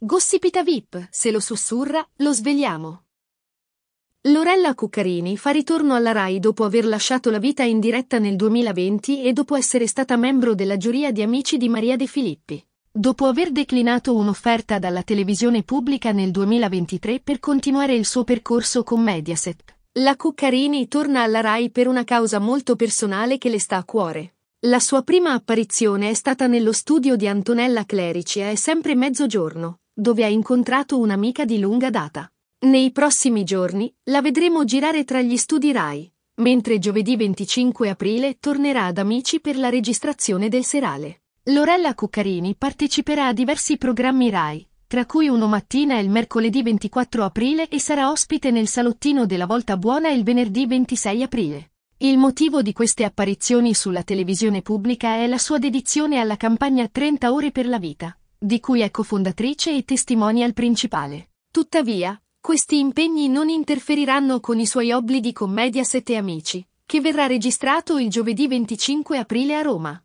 Gossipita VIP, se lo sussurra, lo svegliamo. Lorella Cuccarini fa ritorno alla RAI dopo aver lasciato la vita in diretta nel 2020 e dopo essere stata membro della giuria di Amici di Maria De Filippi. Dopo aver declinato un'offerta dalla televisione pubblica nel 2023 per continuare il suo percorso con Mediaset, la Cuccarini torna alla RAI per una causa molto personale che le sta a cuore. La sua prima apparizione è stata nello studio di Antonella Clerici e è sempre mezzogiorno, dove ha incontrato un'amica di lunga data. Nei prossimi giorni la vedremo girare tra gli studi RAI, mentre giovedì 25 aprile tornerà ad Amici per la registrazione del serale. Lorella Cuccarini parteciperà a diversi programmi RAI, tra cui uno mattina il mercoledì 24 aprile e sarà ospite nel salottino della Volta Buona il venerdì 26 aprile. Il motivo di queste apparizioni sulla televisione pubblica è la sua dedizione alla campagna 30 ore per la vita, di cui è cofondatrice e testimonial principale. Tuttavia, questi impegni non interferiranno con i suoi obblighi con Mediaset e Amici, che verrà registrato il giovedì 25 aprile a Roma.